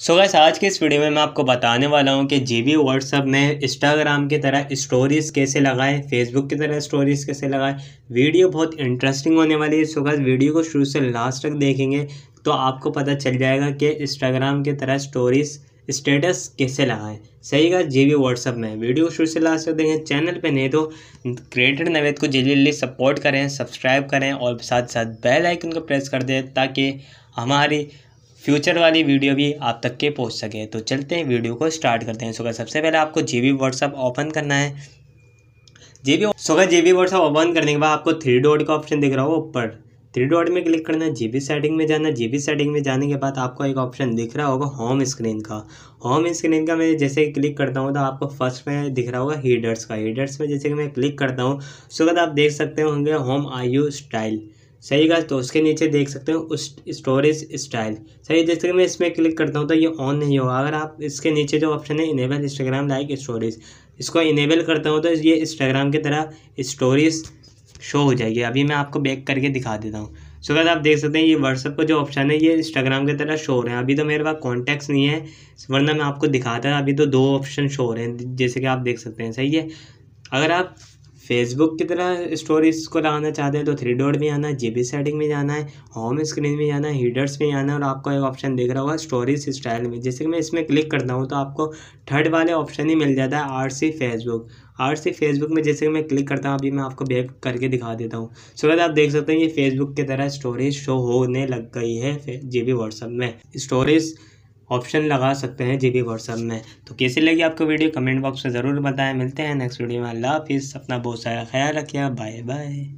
सो so gas आज के इस वीडियो में मैं आपको बताने वाला हूँ कि जी बी व्हाट्सअप में इंस्टाग्राम की तरह स्टोरीज़ कैसे लगाएं फेसबुक की तरह स्टोरीज़ कैसे लगाएं वीडियो बहुत इंटरेस्टिंग होने वाली है सो गैस वीडियो को शुरू से लास्ट तक देखेंगे तो आपको पता चल जाएगा कि इंस्टाग्राम की तरह स्टोरीज़ स्टेटस कैसे लगाएं सही का जी बी व्हाट्सअप में वीडियो को शुरू से लास्ट तक देखें चैनल पर नहीं तो क्रिएटर नवेद को जल्दी सपोर्ट करें सब्सक्राइब करें और साथ साथ बेल आइकन को प्रेस कर दें ताकि हमारी फ्यूचर वाली वीडियो भी आप तक के पहुंच सके तो चलते हैं वीडियो को स्टार्ट करते हैं सो सबसे पहले आपको जी बी व्हाट्सअप ओपन करना है जी बी सोगा जी बी व्हाट्सअप ओपन करने के बाद आपको थ्री डॉट का ऑप्शन दिख रहा होगा ऊपर थ्री डॉट में क्लिक करना है बी सेटिंग में जाना बी सेटिंग में जाने के बाद आपको एक ऑप्शन दिख रहा होगा होम स्क्रीन का होम स्क्रीन का मैं जैसे क्लिक करता हूँ तो आपको फर्स्ट में दिख रहा होगा हीडर्स का हीडर्स में जैसे कि मैं क्लिक करता हूँ उसके बाद आप देख सकते होंगे होम आई यू स्टाइल सही गाइस तो उसके नीचे देख सकते हो उस स्टोरेज स्टाइल सही देख सकते मैं इसमें क्लिक करता हूँ तो ये ऑन नहीं होगा अगर आप इसके नीचे जो ऑप्शन है इनेबल इंस्टाग्राम लाइक स्टोरेज इसको इनेबल करता हूँ तो ये इंस्टाग्राम की तरह स्टोरीज शो हो जाएगी अभी मैं आपको बैक करके दिखा देता हूँ सो so, आप देख सकते हैं ये व्हाट्सअप का जो ऑप्शन है ये इंस्टाग्राम की तरह शो हो रहे हैं अभी तो मेरे पास कॉन्टैक्ट्स नहीं है वरना मैं आपको दिखाता अभी तो दो ऑप्शन शो हो रहे हैं जैसे कि आप देख सकते हैं सही है अगर आप फेसबुक की तरह स्टोरीज को लगाना चाहते हैं तो थ्री डॉट में आना जी बी सेटिंग में जाना है होम स्क्रीन में जाना है हीडर्स में आना है और आपको एक ऑप्शन दिख रहा होगा स्टोरीज स्टाइल में जैसे कि मैं इसमें क्लिक करता हूँ तो आपको थर्ड वाले ऑप्शन ही मिल जाता है R C Facebook R C Facebook में जैसे कि मैं क्लिक करता हूँ अभी मैं आपको बैक करके दिखा देता हूँ सो so, आप देख सकते हैं ये फेसबुक की तरह स्टोरेज शो होने लग गई है जी बी व्हाट्सअप में स्टोरेज ऑप्शन लगा सकते हैं जी बी व्हाट्सअप में तो कैसी लगी आपको वीडियो कमेंट बॉक्स में ज़रूर बताएं मिलते हैं नेक्स्ट वीडियो में अल्लाह हाफिज़ अपना बहुत सारा ख्याल रखिए बाय बाय